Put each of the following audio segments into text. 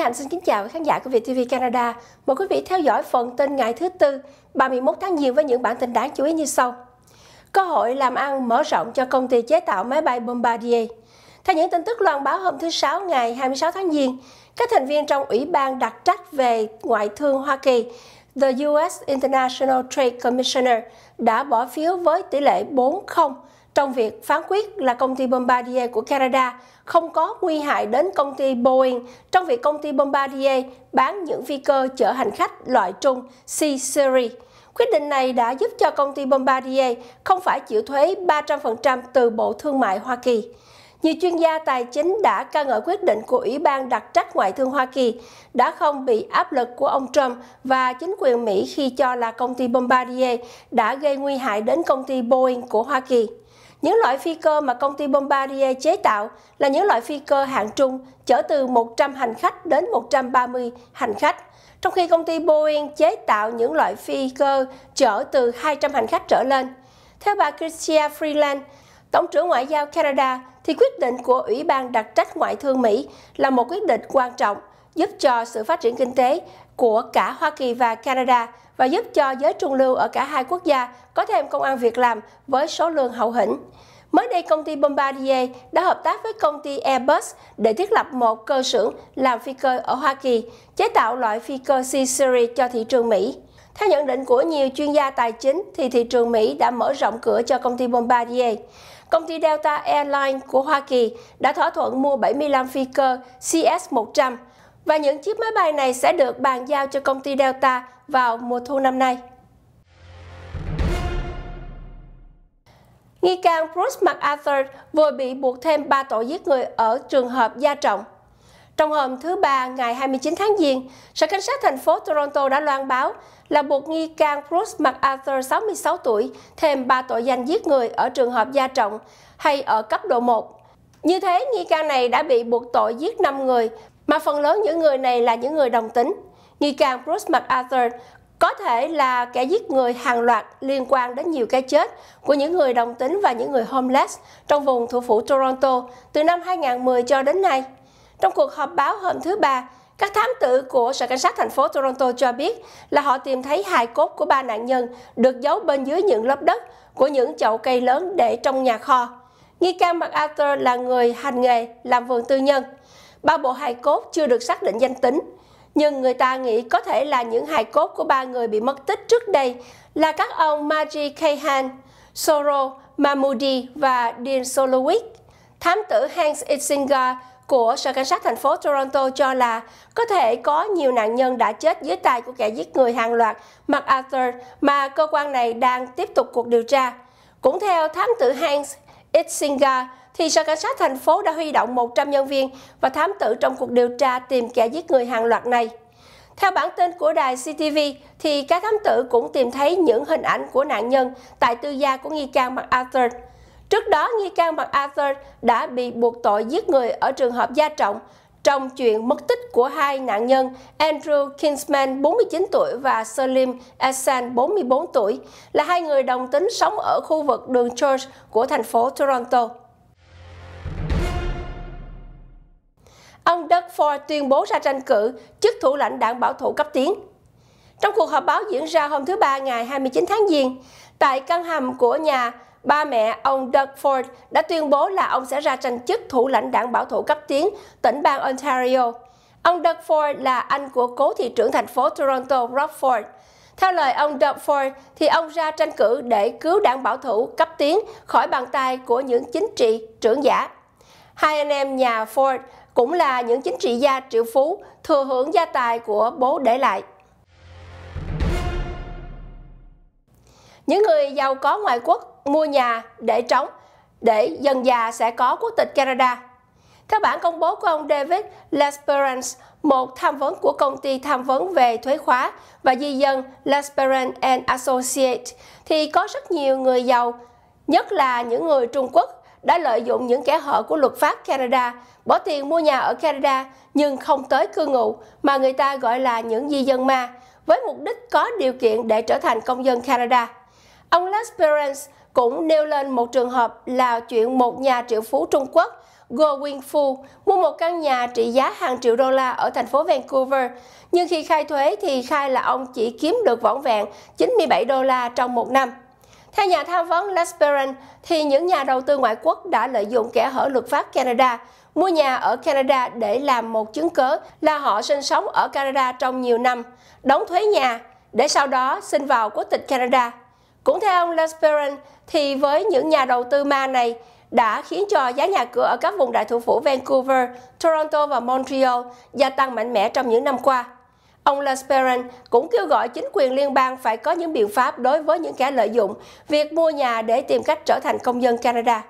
Hạnh xin kính chào khán giả của VTV Canada. Mời quý vị theo dõi phần tin ngày thứ Tư, 31 tháng Giêng với những bản tin đáng chú ý như sau. Cơ hội làm ăn mở rộng cho công ty chế tạo máy bay Bombardier. Theo những tin tức loan báo hôm thứ Sáu ngày 26 tháng Giêng, các thành viên trong Ủy ban đặc trách về ngoại thương Hoa Kỳ, The U.S. International Trade Commissioner, đã bỏ phiếu với tỷ lệ 4-0 trong việc phán quyết là công ty Bombardier của Canada không có nguy hại đến công ty Boeing trong việc công ty Bombardier bán những phi cơ chở hành khách loại trung C-Series. Quyết định này đã giúp cho công ty Bombardier không phải chịu thuế 300% từ Bộ Thương mại Hoa Kỳ. Nhiều chuyên gia tài chính đã ca ngợi quyết định của Ủy ban đặc trách ngoại thương Hoa Kỳ đã không bị áp lực của ông Trump và chính quyền Mỹ khi cho là công ty Bombardier đã gây nguy hại đến công ty Boeing của Hoa Kỳ. Những loại phi cơ mà công ty Bombardier chế tạo là những loại phi cơ hạng trung chở từ 100 hành khách đến 130 hành khách, trong khi công ty Boeing chế tạo những loại phi cơ chở từ 200 hành khách trở lên. Theo bà Chrystia Freeland, Tổng trưởng Ngoại giao Canada, thì quyết định của Ủy ban đặc trách Ngoại thương Mỹ là một quyết định quan trọng giúp cho sự phát triển kinh tế của cả Hoa Kỳ và Canada và giúp cho giới trung lưu ở cả hai quốc gia có thêm công an việc làm với số lương hậu hĩnh. Mới đây, công ty Bombardier đã hợp tác với công ty Airbus để thiết lập một cơ xưởng làm phi cơ ở Hoa Kỳ, chế tạo loại phi cơ C-Series cho thị trường Mỹ. Theo nhận định của nhiều chuyên gia tài chính thì thị trường Mỹ đã mở rộng cửa cho công ty Bombardier. Công ty Delta Airlines của Hoa Kỳ đã thỏa thuận mua 75 phi cơ CS-100 và những chiếc máy bay này sẽ được bàn giao cho công ty Delta vào mùa thu năm nay. Nghi can Bruce MacArthur vừa bị buộc thêm 3 tội giết người ở trường hợp gia trọng. Trong hôm thứ Ba ngày 29 tháng Giêng, Sở Cảnh sát thành phố Toronto đã loan báo là buộc nghi can Bruce MacArthur 66 tuổi thêm 3 tội danh giết người ở trường hợp gia trọng hay ở cấp độ 1. Như thế, nghi can này đã bị buộc tội giết 5 người mà phần lớn những người này là những người đồng tính. Nghi can Bruce MacArthur có thể là kẻ giết người hàng loạt liên quan đến nhiều cái chết của những người đồng tính và những người homeless trong vùng thủ phủ Toronto từ năm 2010 cho đến nay. Trong cuộc họp báo hôm thứ Ba, các thám tử của Sở Cảnh sát thành phố Toronto cho biết là họ tìm thấy hài cốt của ba nạn nhân được giấu bên dưới những lớp đất của những chậu cây lớn để trong nhà kho. Nghi can MacArthur là người hành nghề làm vườn tư nhân ba bộ hài cốt chưa được xác định danh tính, nhưng người ta nghĩ có thể là những hài cốt của ba người bị mất tích trước đây là các ông Maji Kahan, Soro Mahmoudi và Dean Solowik. Thám tử Hans Itzinger của Sở Cảnh sát thành phố Toronto cho là có thể có nhiều nạn nhân đã chết dưới tay của kẻ giết người hàng loạt MacArthur mà cơ quan này đang tiếp tục cuộc điều tra. Cũng theo thám tử Hans Itzinger, thì Sở Cảnh sát thành phố đã huy động 100 nhân viên và thám tử trong cuộc điều tra tìm kẻ giết người hàng loạt này. Theo bản tin của đài CTV, thì các thám tử cũng tìm thấy những hình ảnh của nạn nhân tại tư gia của nghi can Arthur. Trước đó, nghi can Arthur đã bị buộc tội giết người ở trường hợp gia trọng trong chuyện mất tích của hai nạn nhân Andrew Kinsman 49 tuổi và Salim Essan 44 tuổi là hai người đồng tính sống ở khu vực đường George của thành phố Toronto. ông Doug Ford tuyên bố ra tranh cử chức thủ lãnh đảng bảo thủ cấp tiến. Trong cuộc họp báo diễn ra hôm thứ Ba ngày 29 tháng Giêng, tại căn hầm của nhà ba mẹ ông Doug Ford đã tuyên bố là ông sẽ ra tranh chức thủ lãnh đảng bảo thủ cấp tiến tỉnh bang Ontario. Ông Doug Ford là anh của cố thị trưởng thành phố Toronto Rob Ford. Theo lời ông Doug Ford, thì ông ra tranh cử để cứu đảng bảo thủ cấp tiến khỏi bàn tay của những chính trị trưởng giả. Hai anh em nhà Ford cũng là những chính trị gia triệu phú thừa hưởng gia tài của bố để lại. Những người giàu có ngoại quốc mua nhà để trống để dần già sẽ có quốc tịch Canada. Theo bản công bố của ông David Lasperance, một tham vấn của công ty tham vấn về thuế khóa và di dân Lasperance and Associates, thì có rất nhiều người giàu, nhất là những người Trung Quốc đã lợi dụng những kẻ hở của luật pháp Canada, bỏ tiền mua nhà ở Canada nhưng không tới cư ngụ mà người ta gọi là những di dân ma, với mục đích có điều kiện để trở thành công dân Canada. Ông Lesperance cũng nêu lên một trường hợp là chuyện một nhà triệu phú Trung Quốc Go Wing Fu mua một căn nhà trị giá hàng triệu đô la ở thành phố Vancouver, nhưng khi khai thuế thì khai là ông chỉ kiếm được vỏn vẹn 97 đô la trong một năm. Theo nhà tham vấn Lesperan, thì những nhà đầu tư ngoại quốc đã lợi dụng kẻ hở luật pháp Canada, mua nhà ở Canada để làm một chứng cớ là họ sinh sống ở Canada trong nhiều năm, đóng thuế nhà, để sau đó xin vào quốc tịch Canada. Cũng theo ông Lesperan, thì với những nhà đầu tư ma này đã khiến cho giá nhà cửa ở các vùng đại thủ phủ Vancouver, Toronto và Montreal gia tăng mạnh mẽ trong những năm qua. Ông Lasperin cũng kêu gọi chính quyền liên bang phải có những biện pháp đối với những kẻ lợi dụng việc mua nhà để tìm cách trở thành công dân Canada.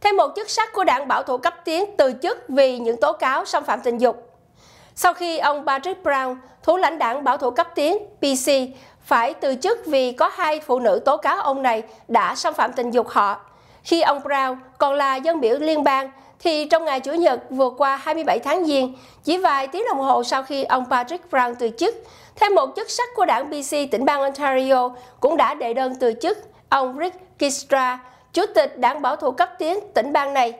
Thêm một chức sắc của đảng bảo thủ cấp tiến từ chức vì những tố cáo xâm phạm tình dục. Sau khi ông Patrick Brown, thủ lãnh đảng bảo thủ cấp tiến PC, phải từ chức vì có hai phụ nữ tố cáo ông này đã xâm phạm tình dục họ. Khi ông Brown còn là dân biểu liên bang, thì trong ngày Chủ nhật vừa qua 27 tháng Giêng, chỉ vài tiếng đồng hồ sau khi ông Patrick Brown từ chức, thêm một chức sắc của đảng BC tỉnh bang Ontario cũng đã đệ đơn từ chức ông Rick Kistra, Chủ tịch đảng bảo thủ cấp tiến tỉnh bang này.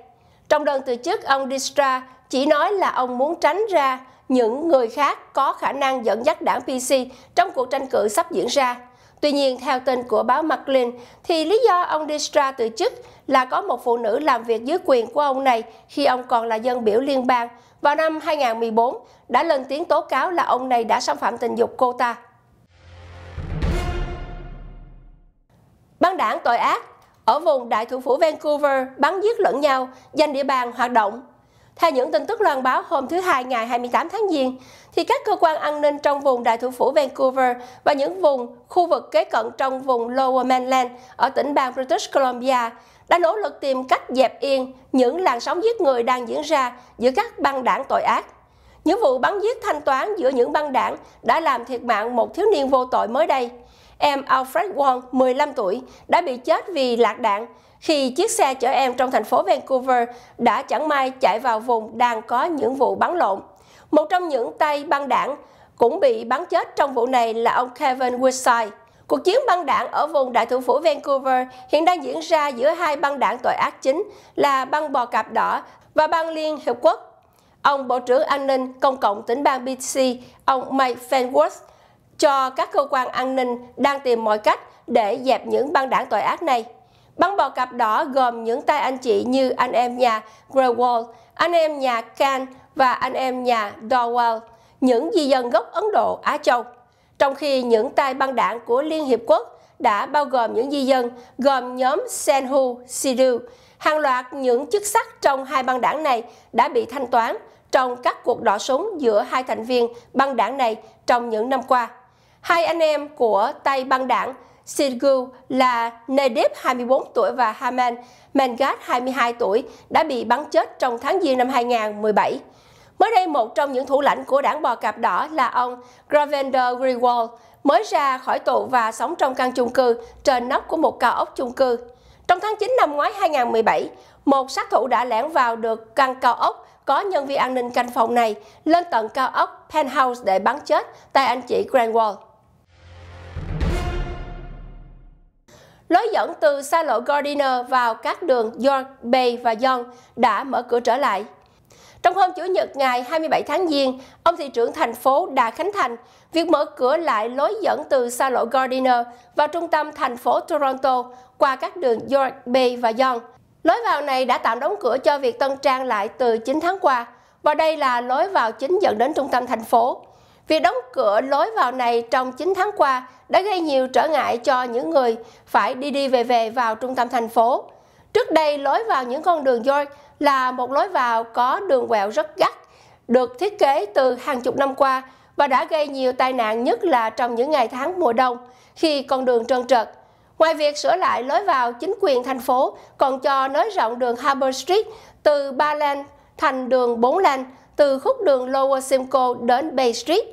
Trong đơn từ chức, ông Distra chỉ nói là ông muốn tránh ra những người khác có khả năng dẫn dắt đảng PC trong cuộc tranh cử sắp diễn ra. Tuy nhiên, theo tin của báo Maclean, thì lý do ông Dijkstra từ chức là có một phụ nữ làm việc dưới quyền của ông này khi ông còn là dân biểu liên bang vào năm 2014 đã lên tiếng tố cáo là ông này đã xâm phạm tình dục cô ta. Băng đảng tội ác ở vùng đại thủ phủ Vancouver bắn giết lẫn nhau, giành địa bàn hoạt động theo những tin tức loan báo hôm thứ Hai ngày 28 tháng Giêng, thì các cơ quan an ninh trong vùng đại thủ phủ Vancouver và những vùng khu vực kế cận trong vùng Lower Mainland ở tỉnh bang British Columbia đã nỗ lực tìm cách dẹp yên những làn sóng giết người đang diễn ra giữa các băng đảng tội ác. Những vụ bắn giết thanh toán giữa những băng đảng đã làm thiệt mạng một thiếu niên vô tội mới đây. Em Alfred Wong, 15 tuổi, đã bị chết vì lạc đạn khi chiếc xe chở em trong thành phố Vancouver đã chẳng may chạy vào vùng đang có những vụ bắn lộn. Một trong những tay băng đảng cũng bị bắn chết trong vụ này là ông Kevin Woodside. Cuộc chiến băng đảng ở vùng đại thủ phủ Vancouver hiện đang diễn ra giữa hai băng đảng tội ác chính là băng bò cạp đỏ và băng Liên Hiệp Quốc. Ông Bộ trưởng An ninh Công cộng tỉnh bang BC, ông Mike Fenworth, cho các cơ quan an ninh đang tìm mọi cách để dẹp những băng đảng tội ác này. Băng bò cặp đỏ gồm những tay anh chị như anh em nhà Greywall, anh em nhà Khan và anh em nhà Dorwell, những di dân gốc Ấn Độ, Á Châu. Trong khi những tay băng đảng của Liên Hiệp Quốc đã bao gồm những di dân gồm nhóm Senhu, Sidu. Hàng loạt những chức sắc trong hai băng đảng này đã bị thanh toán trong các cuộc đọ súng giữa hai thành viên băng đảng này trong những năm qua. Hai anh em của tay băng đảng Sirgu là Nedip 24 tuổi và Haman Mangat 22 tuổi đã bị bắn chết trong tháng Giêng năm 2017. Mới đây, một trong những thủ lãnh của đảng bò cạp đỏ là ông Gravender Grewal mới ra khỏi tù và sống trong căn chung cư trên nóc của một cao ốc chung cư. Trong tháng 9 năm ngoái 2017, một sát thủ đã lẻn vào được căn cao ốc có nhân viên an ninh canh phòng này lên tận cao ốc penthouse để bắn chết tay anh chị Grewal. Lối dẫn từ xa lộ Gardiner vào các đường York Bay và Young đã mở cửa trở lại. Trong hôm Chủ nhật ngày 27 tháng Giêng, ông thị trưởng thành phố đã khánh thành việc mở cửa lại lối dẫn từ xa lộ Gardiner vào trung tâm thành phố Toronto qua các đường York Bay và Young. Lối vào này đã tạm đóng cửa cho việc tân trang lại từ 9 tháng qua, và đây là lối vào chính dẫn đến trung tâm thành phố. Việc đóng cửa lối vào này trong 9 tháng qua đã gây nhiều trở ngại cho những người phải đi đi về về vào trung tâm thành phố. Trước đây, lối vào những con đường York là một lối vào có đường quẹo rất gắt, được thiết kế từ hàng chục năm qua và đã gây nhiều tai nạn nhất là trong những ngày tháng mùa đông khi con đường trơn trượt. Ngoài việc sửa lại lối vào, chính quyền thành phố còn cho nới rộng đường Harbour Street từ 3 lane thành đường 4 lane, từ khúc đường Lower Simcoe đến Bay Street.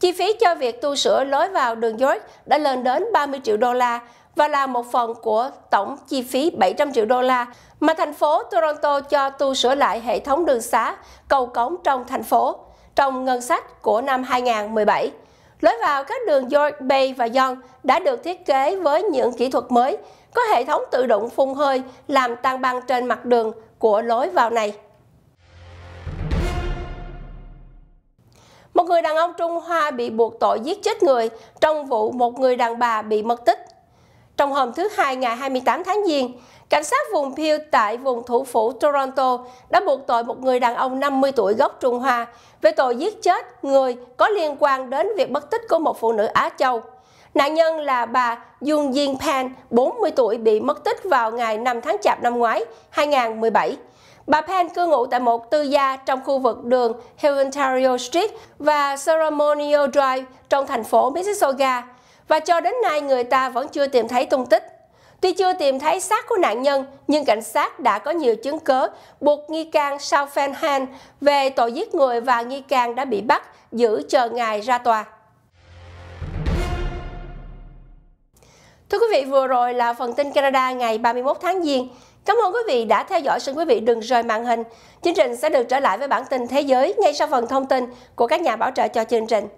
Chi phí cho việc tu sửa lối vào đường George đã lên đến 30 triệu đô la và là một phần của tổng chi phí 700 triệu đô la mà thành phố Toronto cho tu sửa lại hệ thống đường xá, cầu cống trong thành phố trong ngân sách của năm 2017. Lối vào các đường York Bay và Yon đã được thiết kế với những kỹ thuật mới, có hệ thống tự động phun hơi làm tan băng trên mặt đường của lối vào này. người đàn ông Trung Hoa bị buộc tội giết chết người trong vụ một người đàn bà bị mất tích. Trong hôm thứ Hai ngày 28 tháng Giêng, cảnh sát vùng Peel tại vùng thủ phủ Toronto đã buộc tội một người đàn ông 50 tuổi gốc Trung Hoa về tội giết chết người có liên quan đến việc mất tích của một phụ nữ Á Châu. Nạn nhân là bà Jung Jin Pan, 40 tuổi bị mất tích vào ngày 5 tháng Chạp năm ngoái, 2017. Bà Pan cư ngụ tại một tư gia trong khu vực đường Hill Ontario Street và Ceremonial Drive trong thành phố Mississauga và cho đến nay người ta vẫn chưa tìm thấy tung tích. Tuy chưa tìm thấy xác của nạn nhân, nhưng cảnh sát đã có nhiều chứng cứ buộc nghi can Sao Fenhan về tội giết người và nghi can đã bị bắt, giữ chờ ngày ra tòa. Thưa quý vị, vừa rồi là phần tin Canada ngày 31 tháng Giêng. Cảm ơn quý vị đã theo dõi. Xin quý vị đừng rời màn hình. Chương trình sẽ được trở lại với bản tin thế giới ngay sau phần thông tin của các nhà bảo trợ cho chương trình.